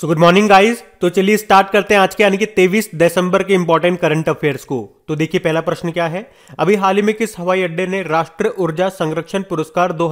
So good morning guys तो चलिए start करते हैं आज के यानी कि 23 दिसंबर के इंपॉर्टेंट करंट अफेयर्स को तो देखिए पहला प्रश्न क्या है अभी हाल ही में किस हवाई अड्डे ने राष्ट्रीय ऊर्जा संरक्षण पुरस्कार दो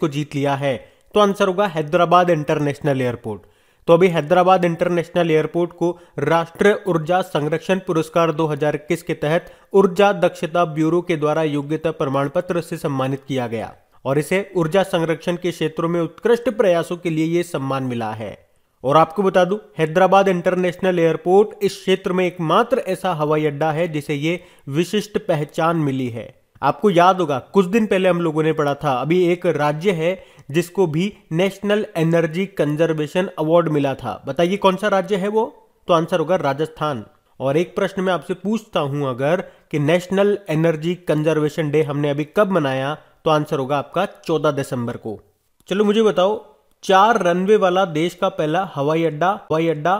को जीत लिया है तो आंसर होगा हैदराबाद इंटरनेशनल एयरपोर्ट तो अभी हैदराबाद इंटरनेशनल एयरपोर्ट को राष्ट्रीय ऊर्जा संरक्षण पुरस्कार 2021 के तहत ऊर्जा दक्षता ब्यूरो के द्वारा योग्यता प्रमाण पत्र से सम्मानित किया गया और इसे ऊर्जा संरक्षण के क्षेत्रों में उत्कृष्ट प्रयासों के लिए यह सम्मान मिला है और आपको बता दूं हैदराबाद इंटरनेशनल एयरपोर्ट इस क्षेत्र में एकमात्र ऐसा हवाई अड्डा है जिसे ये विशिष्ट पहचान मिली है आपको याद होगा कुछ दिन पहले हम लोगों ने पढ़ा था अभी एक राज्य है जिसको भी नेशनल एनर्जी कंजर्वेशन अवार्ड मिला था बताइए कौन सा राज्य है वो तो आंसर होगा राजस्थान और एक प्रश्न में आपसे पूछता हूं अगर कि नेशनल एनर्जी कंजर्वेशन डे हमने अभी कब मनाया तो आंसर होगा आपका चौदह दिसंबर को चलो मुझे बताओ चार रनवे वाला देश का पहला हवाई अड्डा हवाई अड्डा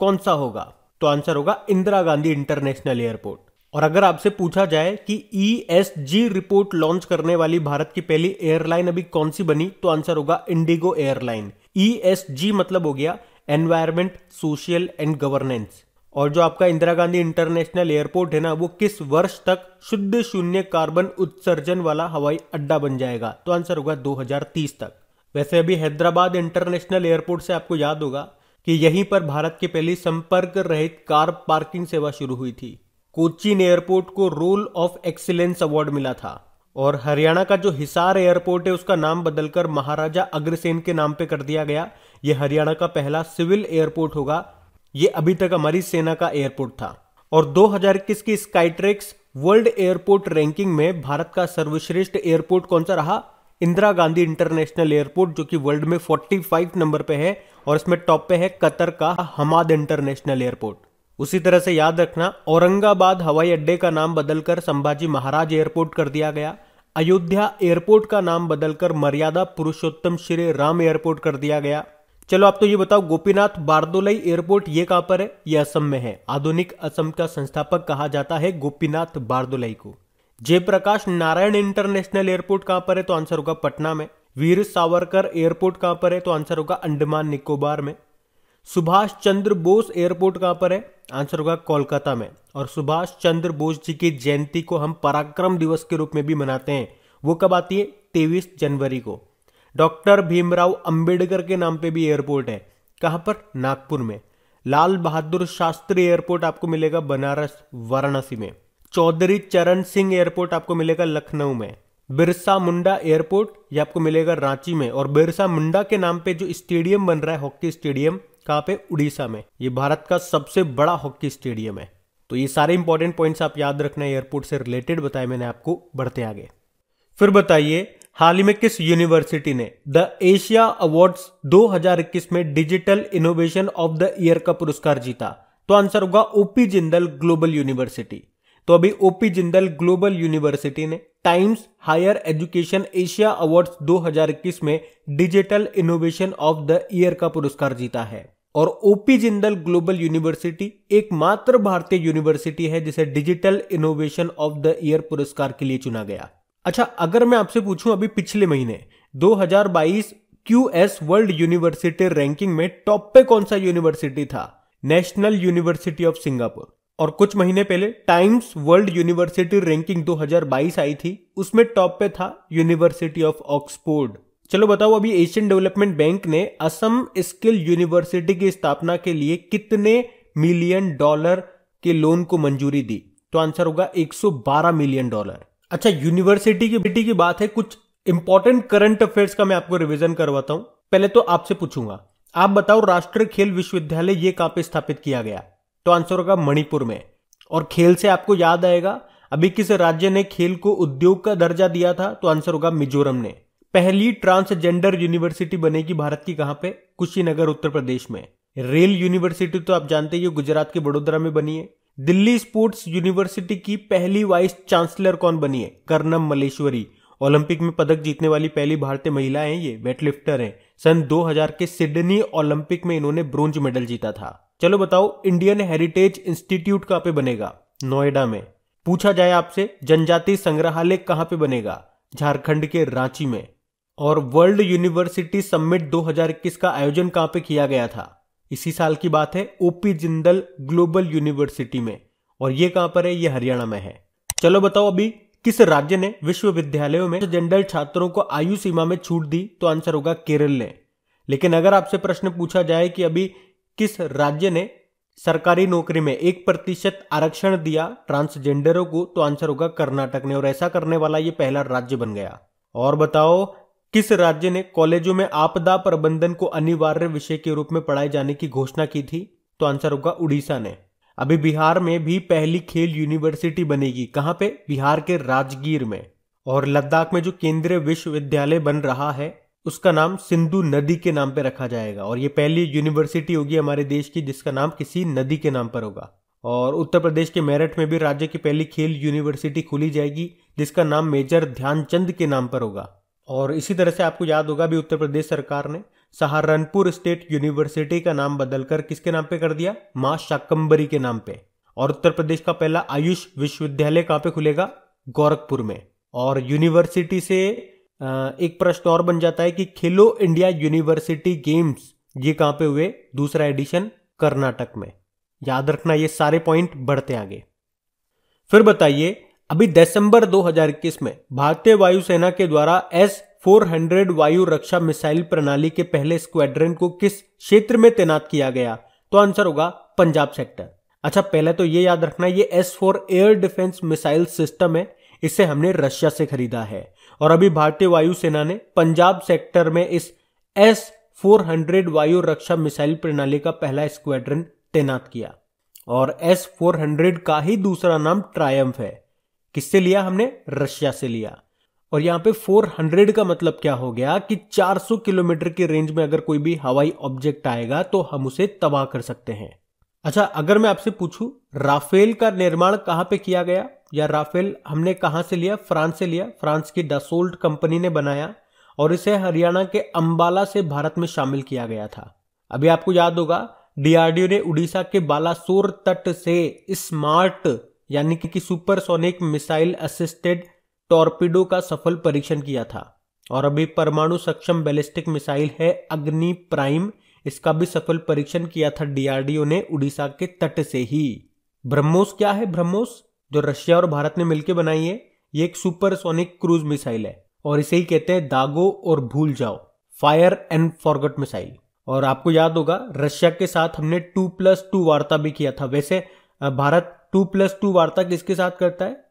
कौन सा होगा तो आंसर होगा इंदिरा गांधी इंटरनेशनल एयरपोर्ट और अगर आपसे पूछा जाए कि ई रिपोर्ट लॉन्च करने वाली भारत की पहली एयरलाइन अभी कौन सी बनी तो आंसर होगा इंडिगो एयरलाइन ई मतलब हो गया एनवायरमेंट सोशल एंड गवर्नेंस और जो आपका इंदिरा गांधी इंटरनेशनल एयरपोर्ट है ना वो किस वर्ष तक शुद्ध शून्य कार्बन उत्सर्जन वाला हवाई अड्डा बन जाएगा तो आंसर होगा 2030 तक वैसे अभी हैदराबाद इंटरनेशनल एयरपोर्ट से आपको याद होगा कि यहीं पर भारत की पहली संपर्क रहित कार पार्किंग सेवा शुरू हुई थी कोचीन एयरपोर्ट को रोल ऑफ एक्सीलेंस अवार्ड मिला था और हरियाणा का जो हिसार एयरपोर्ट है उसका नाम बदलकर महाराजा अग्रसेन के नाम पे कर दिया गया यह हरियाणा का पहला सिविल एयरपोर्ट होगा ये अभी तक हमारी सेना का एयरपोर्ट था और 2021 की स्काईट्रेक्स वर्ल्ड एयरपोर्ट रैंकिंग में भारत का सर्वश्रेष्ठ एयरपोर्ट कौन सा रहा इंदिरा गांधी इंटरनेशनल एयरपोर्ट जो कि वर्ल्ड में 45 नंबर पे है और इसमें टॉप पे है कतर का हमाद इंटरनेशनल एयरपोर्ट उसी तरह से याद रखना औरंगाबाद हवाई अड्डे का नाम बदलकर संभाजी महाराज एयरपोर्ट कर दिया गया अयोध्या एयरपोर्ट का नाम बदलकर मर्यादा पुरुषोत्तम श्री राम एयरपोर्ट कर दिया गया चलो आप तो ये बताओ गोपीनाथ बारदोलई एयरपोर्ट ये कहां पर है ये असम में है आधुनिक असम का संस्थापक कहा जाता है गोपीनाथ बारदोलई को जयप्रकाश नारायण इंटरनेशनल एयरपोर्ट कहां पर है तो आंसर होगा पटना में वीर सावरकर एयरपोर्ट कहां पर है तो आंसर होगा अंडमान निकोबार में सुभाष चंद्र बोस एयरपोर्ट कहां पर है आंसर होगा कोलकाता में और सुभाष चंद्र बोस जी की जयंती को हम पराक्रम दिवस के रूप में भी मनाते हैं वो कब आती है तेईस जनवरी को डॉक्टर भीमराव अंबेडकर के नाम पे भी एयरपोर्ट है कहां पर नागपुर में लाल बहादुर शास्त्री एयरपोर्ट आपको मिलेगा बनारस वाराणसी में चौधरी चरण सिंह एयरपोर्ट आपको मिलेगा लखनऊ में बिरसा मुंडा एयरपोर्ट ये आपको मिलेगा रांची में और बिरसा मुंडा के नाम पे जो स्टेडियम बन रहा है हॉकी स्टेडियम कहाँ पे उड़ीसा में ये भारत का सबसे बड़ा हॉकी स्टेडियम है तो ये सारे इंपॉर्टेंट पॉइंट्स आप याद रखना एयरपोर्ट से रिलेटेड बताए मैंने आपको बढ़ते आगे फिर बताइए हाल ही में किस यूनिवर्सिटी ने द एशिया अवार्ड्स 2021 में digital innovation of the year का पुरस्कार जीता तो आंसर होगा ओपी जिंदल ग्लोबल यूनिवर्सिटी तो अभी ओपी जिंदल ग्लोबल यूनिवर्सिटी ने Times higher education Asia awards 2021 में digital innovation of the year का पुरस्कार जीता है और ओपी जिंदल ग्लोबल यूनिवर्सिटी एकमात्र भारतीय यूनिवर्सिटी है जिसे digital innovation of the year पुरस्कार के लिए चुना गया अच्छा अगर मैं आपसे पूछूं अभी पिछले महीने 2022 क्यूएस वर्ल्ड यूनिवर्सिटी रैंकिंग में टॉप पे कौन सा यूनिवर्सिटी था नेशनल यूनिवर्सिटी ऑफ सिंगापुर और कुछ महीने पहले टाइम्स वर्ल्ड यूनिवर्सिटी रैंकिंग 2022 आई थी उसमें टॉप पे था यूनिवर्सिटी ऑफ ऑक्सफोर्ड चलो बताओ अभी एशियन डेवलपमेंट बैंक ने असम स्किल यूनिवर्सिटी की स्थापना के लिए कितने मिलियन डॉलर के लोन को मंजूरी दी तो आंसर होगा 112 मिलियन डॉलर अच्छा यूनिवर्सिटी की बेटी की बात है कुछ इंपॉर्टेंट करंट अफेयर्स का मैं आपको रिविजन करवाता हूं पहले तो आपसे पूछूंगा आप बताओ राष्ट्रीय खेल विश्वविद्यालय ये कहां पे स्थापित किया गया तो आंसर होगा मणिपुर में और खेल से आपको याद आएगा अभी किस राज्य ने खेल को उद्योग का दर्जा दिया था तो आंसर होगा मिजोरम ने पहली ट्रांसजेंडर यूनिवर्सिटी बनेगी भारत की कहां पे कुशीनगर उत्तर प्रदेश में रेल यूनिवर्सिटी तो आप जानते ही गुजरात के बड़ोदरा में बनी है दिल्ली स्पोर्ट्स यूनिवर्सिटी की पहली वाइस चांसलर कौन बनी है कर्नम मलेश्वरी ओलंपिक में पदक जीतने वाली पहली भारतीय महिला है ये वेटलिफ्टर है सन 2000 के सिडनी ओलंपिक में इन्होंने ब्रोंज मेडल जीता था चलो बताओ इंडियन हेरिटेज इंस्टीट्यूट कहाँ पे बनेगा नोएडा में पूछा जाए आपसे जनजाति संग्रहालय कहाँ पे बनेगा झारखंड के रांची में और वर्ल्ड यूनिवर्सिटी समिट 2021 का आयोजन कहां पे किया गया था इसी साल की बात है ओपी जिंदल ग्लोबल यूनिवर्सिटी में और ये कहां पर है ये हरियाणा में है चलो बताओ अभी किस राज्य ने विश्वविद्यालयों में जनरल छात्रों को आयु सीमा में छूट दी तो आंसर होगा केरल ने लेकिन अगर आपसे प्रश्न पूछा जाए कि अभी किस राज्य ने सरकारी नौकरी में एक प्रतिशत आरक्षण दिया ट्रांसजेंडरों को तो आंसर होगा कर्नाटक ने और ऐसा करने वाला ये पहला राज्य बन गया और बताओ किस राज्य ने कॉलेजों में आपदा प्रबंधन को अनिवार्य विषय के रूप में पढ़ाए जाने की घोषणा की थी तो आंसर होगा उड़ीसा ने अभी बिहार में भी पहली खेल यूनिवर्सिटी बनेगी कहाँ पे बिहार के राजगीर में और लद्दाख में जो केंद्रीय विश्वविद्यालय बन रहा है उसका नाम सिंधु नदी के नाम पे रखा जाएगा और ये पहली यूनिवर्सिटी होगी हमारे देश की जिसका नाम किसी नदी के नाम पर होगा और उत्तर प्रदेश के मेरठ में भी राज्य की पहली खेल यूनिवर्सिटी खोली जाएगी जिसका नाम मेजर ध्यानचंद के नाम पर होगा और इसी तरह से आपको याद होगा भी उत्तर प्रदेश सरकार ने सहारनपुर स्टेट यूनिवर्सिटी का नाम बदलकर किसके नाम पे कर दिया माँ शाकंबरी के नाम पे और उत्तर प्रदेश का पहला आयुष विश्वविद्यालय कहां पे खुलेगा गोरखपुर में और यूनिवर्सिटी से एक प्रश्न और बन जाता है कि खेलो इंडिया यूनिवर्सिटी गेम्स ये कहां पे हुए दूसरा एडिशन कर्नाटक में याद रखना ये सारे पॉइंट बढ़ते आगे फिर बताइए अभी दिसंबर 2021 में भारतीय वायुसेना के द्वारा एस 400 वायु रक्षा मिसाइल प्रणाली के पहले स्क्वाड्रन को किस क्षेत्र में तैनात किया गया तो आंसर होगा पंजाब सेक्टर अच्छा पहले तो ये याद रखना ये S four air defence missile system है इसे हमने रशिया से खरीदा है और अभी भारतीय वायुसेना ने पंजाब सेक्टर में इस एस फोर हंड्रेड वायु रक्षा मिसाइल प्रणाली का पहला स्क्वाड्रन तैनात किया और एस फोर हंड्रेड का ही दूसरा नाम ट्रायम्फ है किससे लिया हमने रशिया से लिया और यहाँ पे 400 का मतलब क्या हो गया कि 400 किलोमीटर की रेंज में अगर कोई भी हवाई ऑब्जेक्ट आएगा तो हम उसे तबाह कर सकते हैं अच्छा अगर मैं आपसे पूछूं राफेल का निर्माण कहाँ पे किया गया या राफेल हमने कहां से लिया फ्रांस से लिया फ्रांस की डसोल्ट कंपनी ने बनाया और इसे हरियाणा के अंबाला से भारत में शामिल किया गया था अभी आपको याद होगा डीआरडीओ ने उड़ीसा के बालासोर तट से स्मार्ट यानी कि सुपरसोनिक मिसाइल असिस्टेड टॉर्पीडो का सफल परीक्षण किया था और अभी परमाणु सक्षम बैलिस्टिक मिसाइल है अग्नि प्राइम इसका भी सफल परीक्षण किया था डीआरडीओ ने उड़ीसा के तट से ही ब्रह्मोस क्या है ब्रह्मोस जो रशिया और भारत ने मिलकर बनाई है ये एक सुपरसोनिक क्रूज मिसाइल है और इसे ही कहते हैं दागो और भूल जाओ फायर एंड फॉरगट मिसाइल और आपको याद होगा रशिया के साथ हमने टू प्लस टू वार्ता भी किया था वैसे भारत टू प्लस टू वार्ता किसके साथ करता है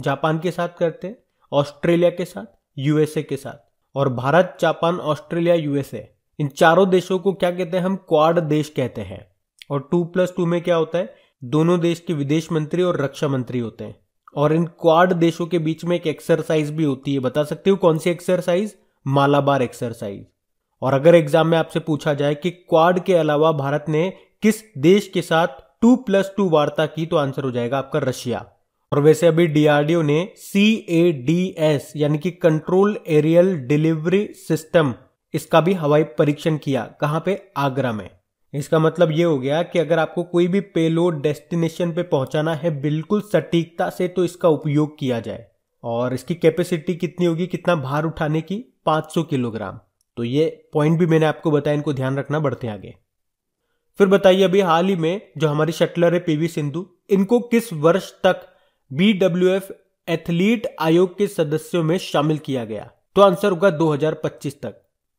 जापान के साथ करते हैं ऑस्ट्रेलिया के साथ यूएसए के साथ और भारत जापान ऑस्ट्रेलिया यूएसए इन चारों देशों को क्या कहते हैं हम क्वाड देश कहते हैं और टू प्लस टू में क्या होता है दोनों देश के विदेश मंत्री और रक्षा मंत्री होते हैं और इन क्वाड देशों के बीच में एक एक्सरसाइज भी होती है बता सकते हो कौन सी एक्सरसाइज मालाबार एक्सरसाइज और अगर एग्जाम में आपसे पूछा जाए कि क्वाड के अलावा भारत ने किस देश के साथ टू प्लस टू वार्ता की तो आंसर हो जाएगा आपका रशिया और वैसे अभी डीआरडीओ ने सी ए डी एस यानी कि कंट्रोल एरियल डिलीवरी सिस्टम इसका भी हवाई परीक्षण किया कहां पे आगरा में इसका मतलब ये हो गया कि अगर आपको कोई भी पेलोड डेस्टिनेशन पे पहुंचाना है बिल्कुल सटीकता से तो इसका उपयोग किया जाए और इसकी कैपेसिटी कितनी होगी कितना भार उठाने की 500 किलोग्राम तो ये पॉइंट भी मैंने आपको बताया इनको ध्यान रखना बढ़ते आगे फिर बताइए अभी हाल ही में जो हमारी शटलर है पीवी सिंधु इनको किस वर्ष तक बीडब्ल्यूएफ एथलीट आयोग के सदस्यों में शामिल किया गया तो आंसर होगा 2025 तक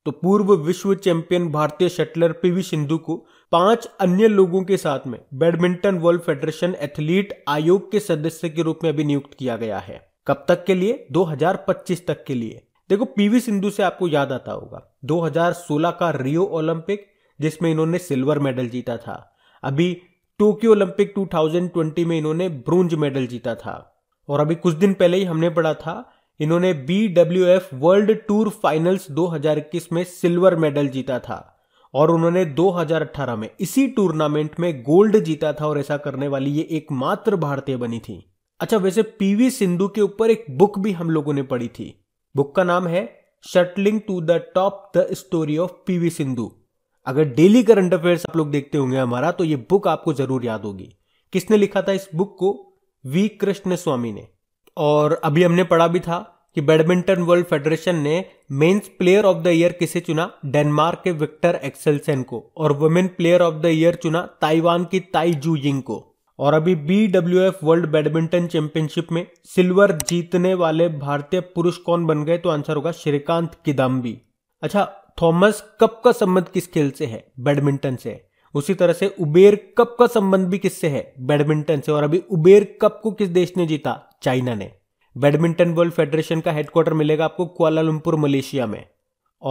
तो पूर्व विश्व चैंपियन भारतीय शटलर पीवी सिंधु को पांच अन्य लोगों के साथ में बैडमिंटन वर्ल्ड फेडरेशन एथलीट आयोग के सदस्य के रूप में अभी नियुक्त किया गया है कब तक के लिए 2025 तक के लिए देखो पीवी सिंधु से आपको याद आता होगा 2016 का रियो ओलंपिक जिसमें इन्होंने सिल्वर मेडल जीता था अभी टोक्यो ओलंपिक 2020 में इन्होंने ब्रोंज मेडल जीता था और अभी कुछ दिन पहले ही हमने पढ़ा था इन्होंने B W F world tour finals 2021 में सिल्वर मेडल जीता था और उन्होंने 2018 में इसी टूर्नामेंट में गोल्ड जीता था और ऐसा करने वाली ये एकमात्र भारतीय बनी थी अच्छा वैसे पीवी सिंधु के ऊपर एक बुक भी हम लोगों ने पढ़ी थी बुक का नाम है shuttling to the top the story of PV Sindhu अगर डेली करंट अफेयर्स आप लोग देखते होंगे हमारा तो ये बुक आपको जरूर याद होगी किसने लिखा था इस बुक को वी कृष्ण स्वामी ने और अभी हमने पढ़ा भी था कि बैडमिंटन वर्ल्ड फेडरेशन ने men's player of the year किसे चुना डेनमार्क के विक्टर एक्सेलसेन को और women player of the year चुना ताइवान की ताई जू यिंग को और अभी B W F world badminton championship में सिल्वर जीतने वाले भारतीय पुरुष कौन बन गए तो आंसर होगा श्रीकांत किदम्बी अच्छा थॉमस कप का संबंध किस खेल से है बैडमिंटन से उसी तरह से उबेर कप का संबंध भी किससे है बैडमिंटन से और अभी उबेर कप को किस देश ने जीता चाइना ने बैडमिंटन वर्ल्ड फेडरेशन का हेडक्वार्टर मिलेगा आपको कुआलालंपुर मलेशिया में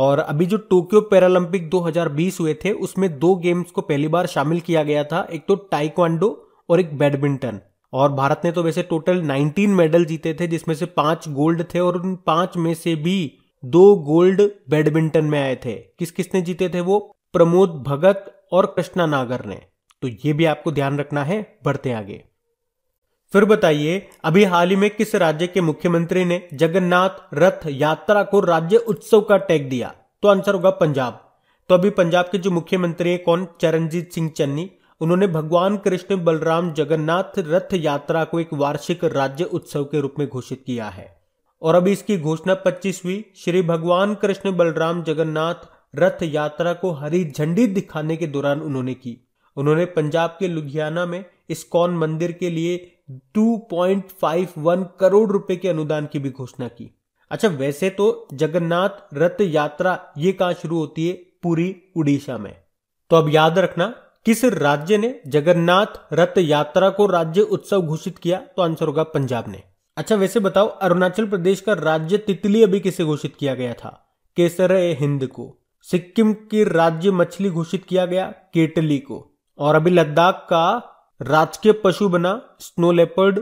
और अभी जो टोक्यो पैरालंपिक 2020 हुए थे उसमें दो गेम्स को पहली बार शामिल किया गया था एक तो टाइक्वांडो और एक बैडमिंटन और भारत ने तो वैसे टोटल 19 मेडल जीते थे जिसमें से पांच गोल्ड थे और उन पांच में से भी दो गोल्ड बैडमिंटन में आए थे किस किसने जीते थे वो प्रमोद भगत और कृष्णा नागर ने तो ये भी आपको ध्यान रखना है बढ़ते आगे फिर बताइए अभी हाल ही में किस राज्य के मुख्यमंत्री ने जगन्नाथ रथ यात्रा को राज्य उत्सव का टैग दिया तो आंसर होगा पंजाब तो अभी पंजाब के जो मुख्यमंत्री है कौन चरणजीत सिंह चन्नी उन्होंने भगवान कृष्ण बलराम जगन्नाथ रथ यात्रा को एक वार्षिक राज्य उत्सव के रूप में घोषित किया है और अभी इसकी घोषणा पच्चीसवीं श्री भगवान कृष्ण बलराम जगन्नाथ रथ यात्रा को हरी झंडी दिखाने के दौरान उन्होंने की उन्होंने पंजाब के लुधियाना में इस्कॉन मंदिर के लिए 2.51 करोड़ रुपए के अनुदान की भी घोषणा की अच्छा वैसे तो जगन्नाथ रथ यात्रा ये कहां शुरू होती है पूरी उड़ीसा में तो अब याद रखना किस राज्य ने जगन्नाथ रथ यात्रा को राज्य उत्सव घोषित किया तो आंसर होगा पंजाब ने अच्छा वैसे बताओ अरुणाचल प्रदेश का राज्य तितली अभी किसे घोषित किया गया था केसर ए हिंद को सिक्किम की राज्य मछली घोषित किया गया केटली को और अभी लद्दाख का राजकीय पशु बना स्नो लेपर्ड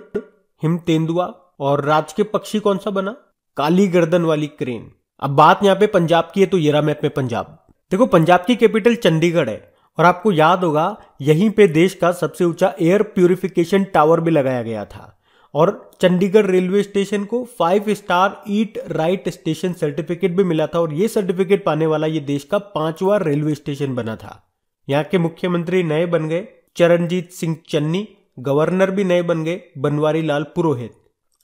हिम तेंदुआ और राजकीय पक्षी कौन सा बना काली गर्दन वाली क्रेन अब बात यहाँ पे पंजाब की है तो येरा मैप में पंजाब देखो पंजाब की कैपिटल चंडीगढ़ है और आपको याद होगा यहीं पे देश का सबसे ऊंचा एयर प्यूरिफिकेशन टावर भी लगाया गया था और चंडीगढ़ रेलवे स्टेशन को five star eat right station certificate भी मिला था और ये सर्टिफिकेट पाने वाला ये देश का पांचवा रेलवे स्टेशन बना था यहाँ के मुख्यमंत्री नए बन गए चरणजीत सिंह चन्नी गवर्नर भी नए बन गए बनवारी लाल पुरोहित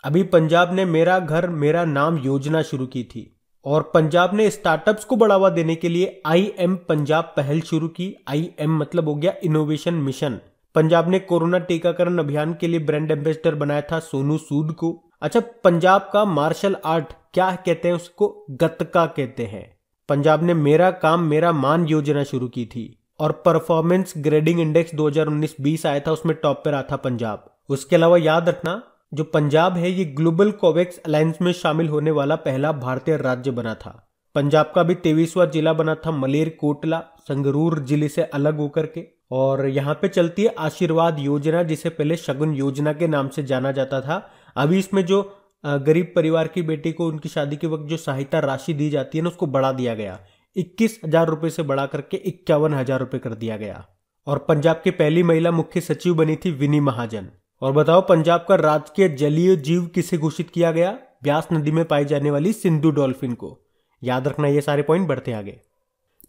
अभी पंजाब ने मेरा घर मेरा नाम योजना शुरू की थी और पंजाब ने स्टार्टअप्स को बढ़ावा देने के लिए आई एम पंजाब पहल शुरू की आई एम मतलब हो गया इनोवेशन मिशन पंजाब ने कोरोना टीकाकरण अभियान के लिए ब्रांड एम्बेसडर बनाया था सोनू सूद को अच्छा पंजाब का मार्शल आर्ट क्या कहते हैं उसको गतका कहते हैं पंजाब ने मेरा काम मेरा मान योजना शुरू की थी और परफॉर्मेंस ग्रेडिंग इंडेक्स 2019-20 आया था उसमें टॉप पर रहा था पंजाब उसके अलावा याद रखना जो पंजाब है ये ग्लोबल कोवैक्स अलायंस में शामिल होने वाला पहला भारतीय राज्य बना था पंजाब का भी तेवीसवा जिला बना था मलेर कोटला संगरूर जिले से अलग होकर के और यहाँ पे चलती है आशीर्वाद योजना जिसे पहले शगुन योजना के नाम से जाना जाता था अभी इसमें जो गरीब परिवार की बेटी को उनकी शादी के वक्त जो सहायता राशि दी जाती है ना उसको बढ़ा दिया गया इक्कीस हजार रुपये से बढ़ा करके इक्यावन हजार रुपये कर दिया गया और पंजाब की पहली महिला मुख्य सचिव बनी थी विनी महाजन और बताओ पंजाब का राजकीय जलीय जीव किसे घोषित किया गया ब्यास नदी में पाई जाने वाली सिंधु डॉल्फिन को याद रखना ये सारे पॉइंट बढ़ते आगे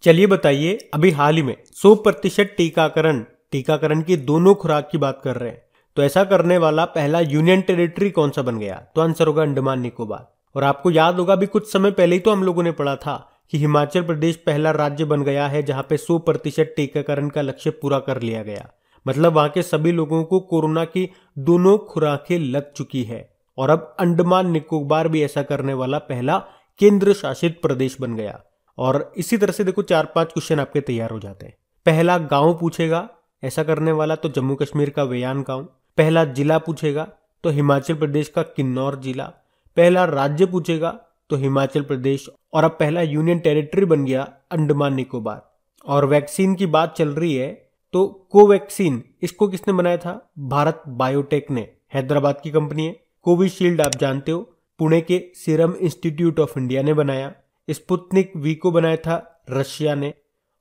चलिए बताइए अभी हाल ही में 100 प्रतिशत टीकाकरण टीकाकरण की दोनों खुराक की बात कर रहे हैं तो ऐसा करने वाला पहला यूनियन टेरिटरी कौन सा बन गया तो आंसर होगा अंडमान निकोबार और आपको याद होगा अभी कुछ समय पहले ही तो हम लोगों ने पढ़ा था कि हिमाचल प्रदेश पहला राज्य बन गया है जहां पे 100 प्रतिशत टीकाकरण का लक्ष्य पूरा कर लिया गया मतलब वहां के सभी लोगों को कोरोना की दोनों खुराकें लग चुकी है और अब अंडमान निकोबार भी ऐसा करने वाला पहला केंद्र शासित प्रदेश बन गया और इसी तरह से देखो चार पांच क्वेश्चन आपके तैयार हो जाते हैं पहला गांव पूछेगा ऐसा करने वाला तो जम्मू कश्मीर का वेयान गांव पहला जिला पूछेगा तो हिमाचल प्रदेश का किन्नौर जिला पहला राज्य पूछेगा तो हिमाचल प्रदेश और अब पहला यूनियन टेरिटरी बन गया अंडमान निकोबार और वैक्सीन की बात चल रही है तो कोवैक्सीन इसको किसने बनाया था भारत बायोटेक ने हैदराबाद की कंपनी है कोविशील्ड आप जानते हो पुणे के सीरम इंस्टीट्यूट ऑफ इंडिया ने बनाया स्पुतनिक वी को बनाया था रशिया ने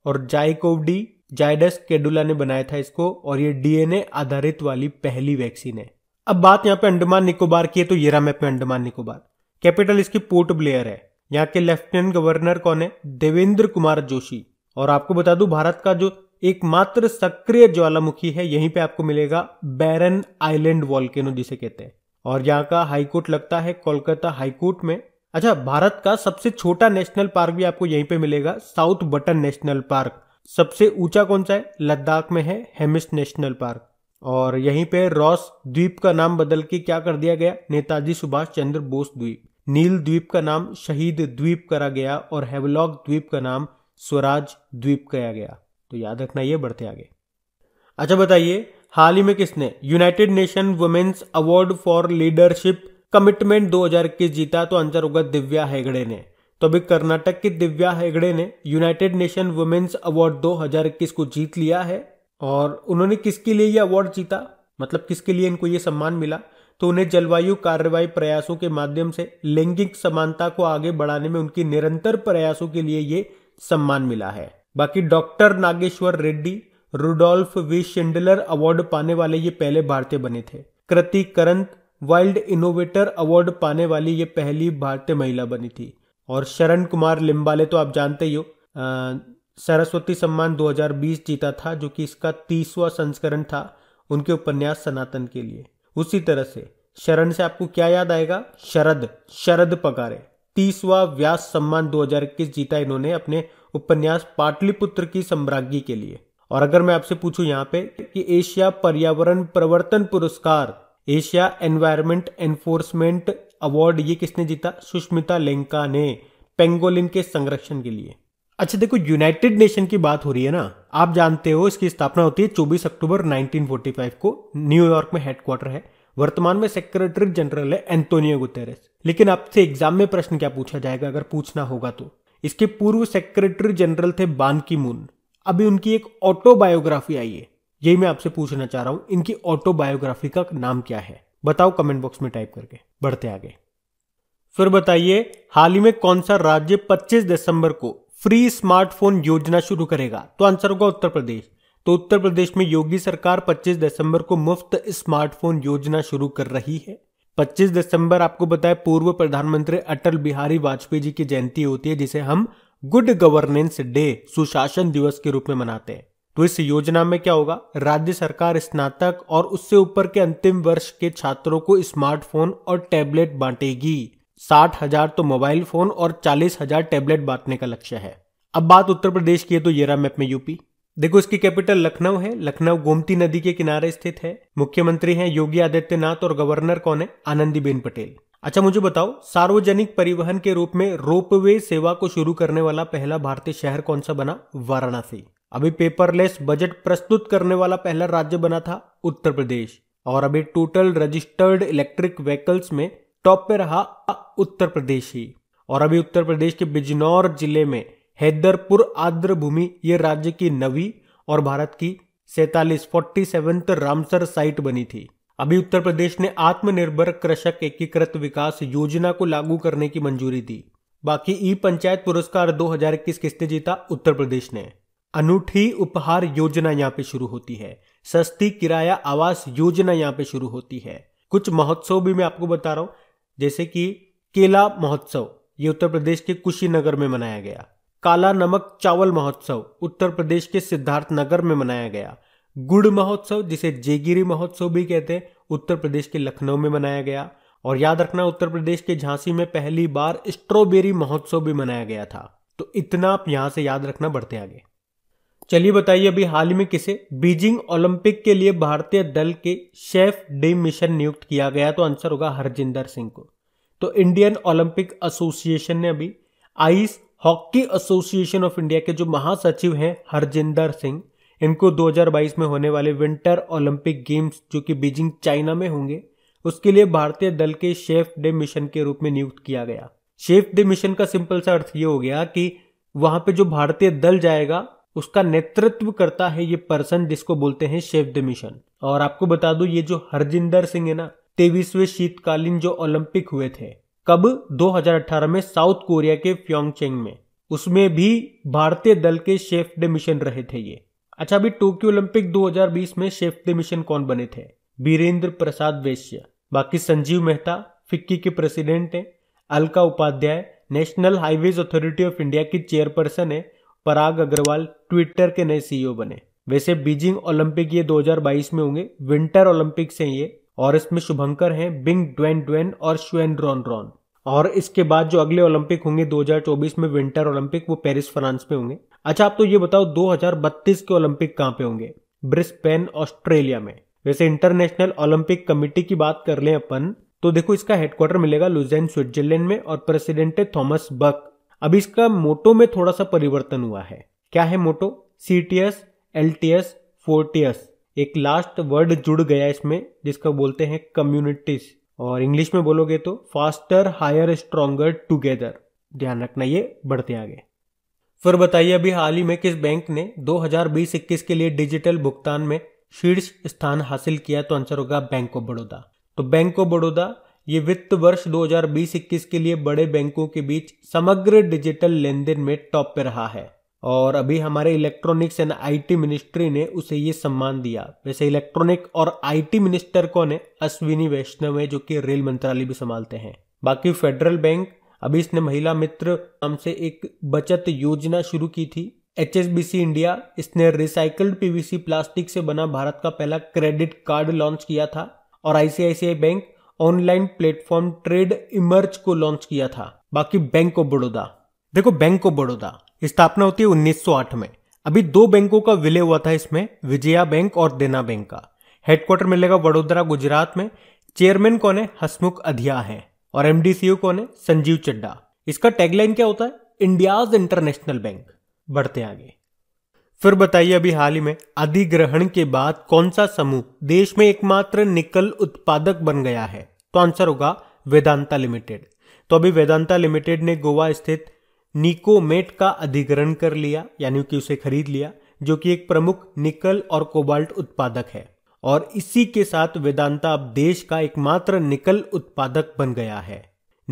और जाइकोव डी जायडस केडुला ने बनाया था इसको और ये डीएनए आधारित वाली पहली वैक्सीन है अब बात यहाँ पे अंडमान निकोबार की है तो येरा मैप में अंडमान निकोबार कैपिटल इसकी पोर्ट ब्लेयर है यहाँ के लेफ्टिनेंट गवर्नर कौन है देवेंद्र कुमार जोशी और आपको बता दू भारत का जो एकमात्र सक्रिय ज्वालामुखी है यहीं पे आपको मिलेगा बैरन आइलैंड वॉल्केनो जिसे कहते हैं और यहाँ का हाईकोर्ट लगता है कोलकाता हाईकोर्ट में अच्छा भारत का सबसे छोटा नेशनल पार्क भी आपको यहीं पे मिलेगा साउथ बटन नेशनल पार्क सबसे ऊंचा कौन सा है लद्दाख में है हेमिस नेशनल पार्क और यहीं पे रॉस द्वीप का नाम बदल के क्या कर दिया गया नेताजी सुभाष चंद्र बोस द्वीप नील द्वीप का नाम शहीद द्वीप करा गया और हेवलॉक द्वीप का नाम स्वराज द्वीप किया गया तो याद रखना ये बढ़ते आगे अच्छा बताइए हाल ही में किसने United Nation women's award for leadership commitment 2021 जीता तो आंसर होगा दिव्या हेगड़े ने तो अभी कर्नाटक की दिव्या हेगड़े ने यूनाइटेड नेशन वुमेन्स अवार्ड 2021 को जीत लिया है और उन्होंने किसके लिए ये अवार्ड जीता मतलब किसके लिए इनको ये सम्मान मिला तो उन्हें जलवायु कार्रवाई प्रयासों के माध्यम से लैंगिक समानता को आगे बढ़ाने में उनकी निरंतर प्रयासों के लिए ये सम्मान मिला है बाकी doctor Nageshwar Reddy Rudolf V Schindler award पाने वाले ये पहले भारतीय बने थे Kriti Karanth world innovator award पाने वाली ये पहली भारतीय महिला बनी थी और शरण कुमार लिम्बाले तो आप जानते ही हो सरस्वती सम्मान 2020 जीता था जो कि इसका तीसवा संस्करण था उनके उपन्यास सनातन के लिए उसी तरह से शरण से आपको क्या याद आएगा शरद शरद पकारे तीसवा व्यास सम्मान 2021 जीता इन्होंने अपने उपन्यास पाटलिपुत्र की सम्राज्ञी के लिए और अगर मैं आपसे पूछूं यहाँ पे कि एशिया पर्यावरण प्रवर्तन पुरस्कार एशिया एनवायरमेंट एनफोर्समेंट अवार्ड ये किसने जीता सुष्मिता लेंका ने पेंगोलिन के संरक्षण के लिए अच्छा देखो यूनाइटेड नेशन की बात हो रही है ना आप जानते हो इसकी स्थापना होती है 24 अक्टूबर 1945 को न्यूयॉर्क में हेडक्वार्टर है वर्तमान में सेक्रेटरी जनरल है एंटोनियो गुतेरेस लेकिन आपसे एग्जाम में प्रश्न क्या पूछा जाएगा अगर पूछना होगा तो इसके पूर्व सेक्रेटरी जनरल थे बानकी मून अभी उनकी एक ऑटोबायोग्राफी आई है यही मैं आपसे पूछना चाह रहा हूं इनकी ऑटोबायोग्राफी का नाम क्या है बताओ कमेंट बॉक्स में टाइप करके बढ़ते आगे फिर बताइए हाल ही में कौन सा राज्य 25 दिसंबर को फ्री स्मार्टफोन योजना शुरू करेगा तो आंसर होगा उत्तर प्रदेश तो उत्तर प्रदेश में योगी सरकार 25 दिसंबर को मुफ्त स्मार्टफोन योजना शुरू कर रही है 25 दिसंबर आपको बताया पूर्व प्रधानमंत्री अटल बिहारी वाजपेयी जी की जयंती होती है जिसे हम गुड गवर्नेंस डे सुशासन दिवस के रूप में मनाते हैं तो इस योजना में क्या होगा राज्य सरकार स्नातक और उससे ऊपर के अंतिम वर्ष के छात्रों को स्मार्टफोन और टैबलेट बांटेगी साठ हजार तो मोबाइल फोन और चालीस हजार टैबलेट बांटने का लक्ष्य है अब बात उत्तर प्रदेश की है तो येरा मैप में यूपी देखो इसकी कैपिटल लखनऊ है लखनऊ गोमती नदी के किनारे स्थित है मुख्यमंत्री हैं योगी आदित्यनाथ और गवर्नर कौन है आनंदीबेन पटेल अच्छा मुझे बताओ सार्वजनिक परिवहन के रूप में रोपवे सेवा को शुरू करने वाला पहला भारतीय शहर कौन सा बना वाराणसी अभी पेपरलेस बजट प्रस्तुत करने वाला पहला राज्य बना था उत्तर प्रदेश और अभी टोटल रजिस्टर्ड इलेक्ट्रिक व्हीकल्स में टॉप पे रहा उत्तर प्रदेश ही और अभी उत्तर प्रदेश के बिजनौर जिले में हैदरपुर आद्र भूमि ये राज्य की नवी और भारत की सैतालीस फोर्टी सेवंथ रामसर साइट बनी थी अभी उत्तर प्रदेश ने आत्मनिर्भर कृषक एकीकृत विकास योजना को लागू करने की मंजूरी दी बाकी ई पंचायत पुरस्कार 2021 किसने जीता उत्तर प्रदेश ने अनूठी उपहार योजना यहाँ पे शुरू होती है सस्ती किराया आवास योजना यहाँ पे शुरू होती है कुछ महोत्सव भी मैं आपको बता रहा हूं जैसे कि केला महोत्सव ये उत्तर प्रदेश के कुशीनगर में मनाया गया काला नमक चावल महोत्सव उत्तर प्रदेश के सिद्धार्थ नगर में मनाया गया गुड़ महोत्सव जिसे जेगिरी महोत्सव भी कहते हैं उत्तर प्रदेश के लखनऊ में मनाया गया और याद रखना उत्तर प्रदेश के झांसी में पहली बार स्ट्रॉबेरी महोत्सव भी मनाया गया था तो इतना आप यहां से याद रखना बढ़ते आगे चलिए बताइए अभी हाल ही में किसे बीजिंग ओलंपिक के लिए भारतीय दल के शेफ डे मिशन नियुक्त किया गया तो आंसर होगा हरजिंदर सिंह को तो इंडियन ओलंपिक एसोसिएशन ने अभी ice hockey association of India के जो महासचिव हैं हरजिंदर सिंह इनको 2022 में होने वाले विंटर ओलंपिक गेम्स जो कि बीजिंग चाइना में होंगे उसके लिए भारतीय दल के शेफ डे मिशन के रूप में नियुक्त किया गया शेफ डे मिशन का सिंपल सा अर्थ ये हो गया कि वहां पे जो भारतीय दल जाएगा उसका नेतृत्व करता है ये पर्सन जिसको बोलते हैं शेफ द मिशन और आपको बता दो ये जो हरजिंदर सिंह है ना तेईसवें शीतकालीन जो ओलंपिक हुए थे कब 2018 में साउथ कोरिया के फ्योंगचेंग में उसमें भी भारतीय दल के शेफ द मिशन रहे थे ये अच्छा अभी टोक्यो ओलंपिक 2020 में शेफ द मिशन कौन बने थे बीरेंद्र प्रसाद वैश्य बाकी संजीव मेहता फिक्की के प्रेसिडेंट हैं Alka Upadhyay national highways authority of India की चेयरपर्सन है पराग अग्रवाल ट्विटर के नए सीईओ e बने वैसे बीजिंग ओलंपिक ये 2022 में होंगे विंटर ओलंपिक से ये और इसमें शुभंकर हैं बिंग ड्वेन ड्वेन और श्वेन रॉन रॉन और इसके बाद जो अगले ओलंपिक होंगे 2024 में विंटर ओलंपिक वो पेरिस फ्रांस में होंगे अच्छा आप तो ये बताओ 2032 के ओलंपिक कहाँ पे होंगे ब्रिस्पेन ऑस्ट्रेलिया में वैसे इंटरनेशनल ओलंपिक कमेटी की बात कर लें अपन तो देखो इसका हेडक्वार्टर मिलेगा लुजेन स्विट्जरलैंड में और प्रेसिडेंट है थॉमस बक अब इसका मोटो में थोड़ा सा परिवर्तन हुआ है क्या है motto C T S L T S four T S एक लास्ट वर्ड जुड़ गया इसमें जिसका बोलते हैं कम्युनिटीज और इंग्लिश में बोलोगे तो फास्टर हायर स्ट्रोंगर टुगेदर ध्यान रखना ये बढ़ते आगे फिर बताइए अभी हाल ही में किस बैंक ने 2020-21 के लिए डिजिटल भुगतान में शीर्ष स्थान हासिल किया तो आंसर होगा बैंक ऑफ बड़ौदा तो बैंक ऑफ बड़ौदा ये वित्त वर्ष 2020-21 के लिए बड़े बैंकों के बीच समग्र डिजिटल लेन देन में टॉप पर रहा है और अभी हमारे इलेक्ट्रॉनिक्स एंड आईटी मिनिस्ट्री ने उसे ये सम्मान दिया वैसे इलेक्ट्रॉनिक और आईटी मिनिस्टर कौन है अश्विनी वैष्णव है जो कि रेल मंत्रालय भी संभालते हैं बाकी फेडरल बैंक अभी इसने महिला मित्र नाम से एक बचत योजना शुरू की थी एच इंडिया इसने रिसाइकल्ड पीवीसी प्लास्टिक से बना भारत का पहला क्रेडिट कार्ड लॉन्च किया था और ICICI bank online platform trade emerge को लॉन्च किया था बाकी बैंक ऑफ बड़ौदा देखो बैंक ऑफ बड़ौदा स्थापना होती है 1908 में अभी दो बैंकों का विलय हुआ था इसमें विजया बैंक और देना बैंक का हेडक्वार्टर मिलेगा वडोदरा गुजरात में चेयरमैन कौन है हसमुख अधिया है और एमडीसीओ कौन है संजीव चड्डा इसका टैगलाइन क्या होता है इंडियाज इंटरनेशनल बैंक बढ़ते आगे फिर बताइए अभी हाल ही में अधिग्रहण के बाद कौन सा समूह देश में एकमात्र निकल उत्पादक बन गया है तो आंसर होगा वेदांता लिमिटेड तो अभी वेदांता लिमिटेड ने गोवा स्थित निकोमेट का अधिग्रहण कर लिया यानी कि उसे खरीद लिया जो कि एक प्रमुख निकल और कोबाल्ट उत्पादक है और इसी के साथ वेदांता अब देश का एकमात्र निकल उत्पादक बन गया है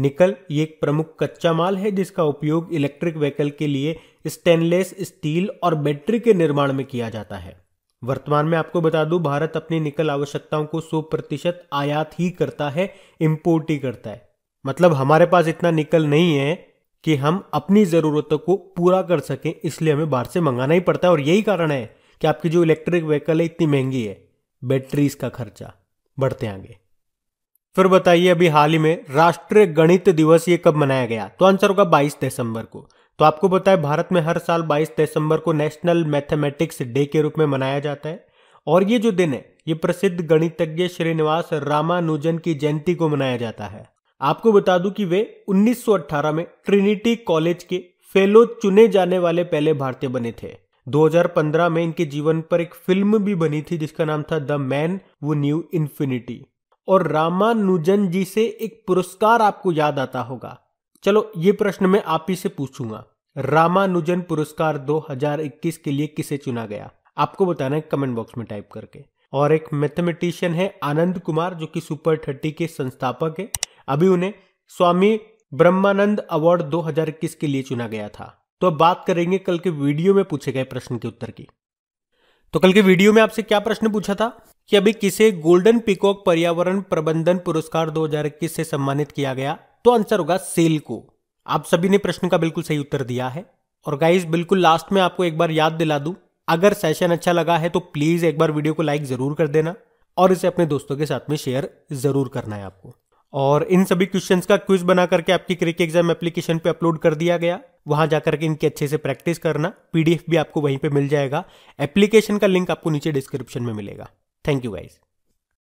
निकल ये एक प्रमुख कच्चा माल है जिसका उपयोग इलेक्ट्रिक व्हीकल के लिए स्टेनलेस स्टील और बैटरी के निर्माण में किया जाता है वर्तमान में आपको बता दूं भारत अपनी निकल आवश्यकताओं को 100 प्रतिशत आयात ही करता है इम्पोर्ट ही करता है मतलब हमारे पास इतना निकल नहीं है कि हम अपनी ज़रूरतों को पूरा कर सकें इसलिए हमें बाहर से मंगाना ही पड़ता है और यही कारण है कि आपकी जो इलेक्ट्रिक व्हीकल है इतनी महंगी है बैटरीज का खर्चा बढ़ते आगे फिर बताइए अभी हाल ही में राष्ट्रीय गणित दिवस ये कब मनाया गया तो आंसर होगा 22 दिसंबर को तो आपको बताए भारत में हर साल 22 दिसंबर को नेशनल मैथमेटिक्स डे के रूप में मनाया जाता है और ये जो दिन है ये प्रसिद्ध गणितज्ञ श्रीनिवास रामानुजन की जयंती को मनाया जाता है आपको बता दूं कि वे 1918 में ट्रिनिटी कॉलेज के फेलो चुने जाने वाले पहले भारतीय बने थे 2015 में इनके जीवन पर एक फिल्म भी बनी थी जिसका नाम था the man who knew infinity और रामानुजन जी से एक पुरस्कार आपको याद आता होगा चलो ये प्रश्न मैं आप ही से पूछूंगा रामानुजन पुरस्कार 2021 के लिए किसे चुना गया आपको बताना है कमेंट बॉक्स में टाइप करके और एक मैथमेटिशियन है आनंद कुमार जो कि सुपर थर्टी के संस्थापक है अभी उन्हें स्वामी ब्रह्मानंद अवार्ड 2021 के लिए चुना गया था तो अब बात करेंगे कल के वीडियो में पूछे गए प्रश्न के उत्तर की तो कल के वीडियो में आपसे क्या प्रश्न पूछा था कि अभी किसे गोल्डन पिकॉक पर्यावरण प्रबंधन पुरस्कार 2021 से सम्मानित किया गया तो आंसर होगा सेल को आप सभी ने प्रश्न का बिल्कुल सही उत्तर दिया है और गाइज बिल्कुल लास्ट में आपको एक बार याद दिला दू अगर सेशन अच्छा लगा है तो प्लीज एक बार वीडियो को लाइक जरूर कर देना और इसे अपने दोस्तों के साथ में शेयर जरूर करना है आपको और इन सभी क्वेश्चन का क्विज बना करके आपकी क्रिक एग्जाम एप्लीकेशन पे अपलोड कर दिया गया वहां जाकर के इनकी अच्छे से प्रैक्टिस करना पीडीएफ भी आपको वहीं पे मिल जाएगा एप्लीकेशन का लिंक आपको नीचे डिस्क्रिप्शन में मिलेगा Thank you guys.